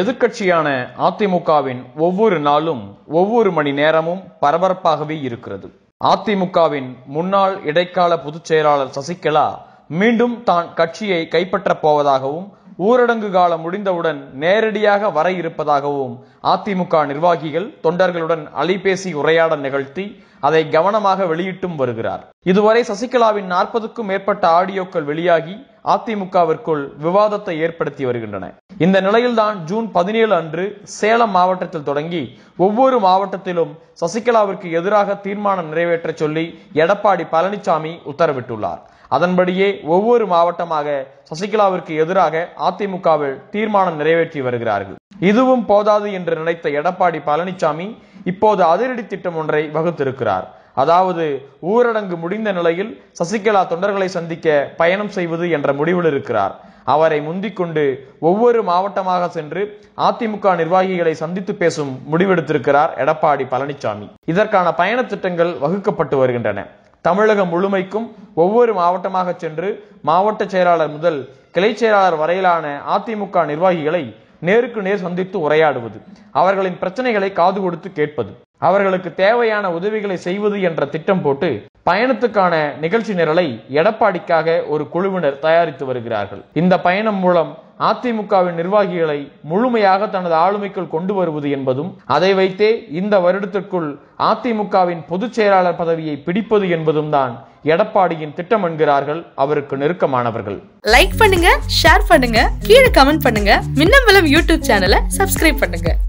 எதிர்கட்சியான அதிமுகவின் ஒவ்வொரு நாளும் ஒவ்வொரு மணி நேரமும் பரபரப்பாகவே இருக்கிறது அதிமுகவின் முன்னாள் இடைக்கால பொதுச் செயலாளர் சசிகலா மீண்டும் தான் கட்சியை கைப்பற்றப் போவதாகவும் ஊரடங்கு காலம் முடிந்தவுடன் நேரடியாக வர இருப்பதாகவும் அதிமுக நிர்வாகிகள் தொண்டர்களுடன் அலைபேசி உரையாடல் நிகழ்த்தி அதை கவனமாக வெளியிட்டும் வருகிறார் இதுவரை சசிகலாவின் நாற்பதுக்கும் மேற்பட்ட ஆடியோக்கள் வெளியாகி அதிமுகவிற்குள் விவாதத்தை ஏற்படுத்தி வருகின்றன இந்த நிலையில்தான் ஜூன் பதினேழு அன்று சேலம் மாவட்டத்தில் தொடங்கி ஒவ்வொரு மாவட்டத்திலும் சசிகலாவிற்கு எதிராக தீர்மானம் நிறைவேற்ற சொல்லி எடப்பாடி பழனிசாமி உத்தரவிட்டுள்ளார் அதன்படியே ஒவ்வொரு மாவட்டமாக சசிகலாவிற்கு எதிராக அதிமுகவில் தீர்மானம் நிறைவேற்றி வருகிறார்கள் இதுவும் போதாது என்று நினைத்த எடப்பாடி பழனிசாமி இப்போது அதிரடி திட்டம் ஒன்றை வகுத்திருக்கிறார் அதாவது ஊரடங்கு முடிந்த நிலையில் சசிகலா தொண்டர்களை சந்திக்க பயணம் செய்வது என்ற முடிவில் இருக்கிறார் அவரை முந்திக்கொண்டு ஒவ்வொரு மாவட்டமாக சென்று அதிமுக நிர்வாகிகளை சந்தித்து பேசும் முடிவெடுத்திருக்கிறார் எடப்பாடி பழனிசாமி இதற்கான பயண திட்டங்கள் வகுக்கப்பட்டு வருகின்றன தமிழகம் முழுமைக்கும் ஒவ்வொரு மாவட்டமாக சென்று மாவட்ட செயலாளர் முதல் கிளை செயலாளர் வரையிலான அதிமுக நிர்வாகிகளை நேருக்கு நேர் சந்தித்து உரையாடுவது அவர்களின் பிரச்சனைகளை காது கொடுத்து கேட்பது அவர்களுக்கு தேவையான உதவிகளை செய்வது என்ற திட்டம் போட்டு பயணத்துக்கான நிகழ்ச்சி நிரலை எடப்பாடிக்காக ஒரு குழுவினர் தயாரித்து வருகிறார்கள் இந்த பயணம் மூலம் அதிமுகவின் நிர்வாகிகளை முழுமையாக தனது ஆளுமைக்குள் கொண்டு வருவது என்பதும் அதை வைத்தே இந்த வருடத்திற்குள் அதிமுகவின் பொதுச் செயலாளர் பதவியை பிடிப்பது என்பதும் தான் எடப்பாடியின் திட்டம் என்கிறார்கள் அவருக்கு நெருக்கமானவர்கள் லைக் பண்ணுங்க ஷேர் பண்ணுங்க கீழே கமெண்ட் பண்ணுங்க மின்னம்பலம் யூடியூப் சேனலை சப்ஸ்கிரைப் பண்ணுங்க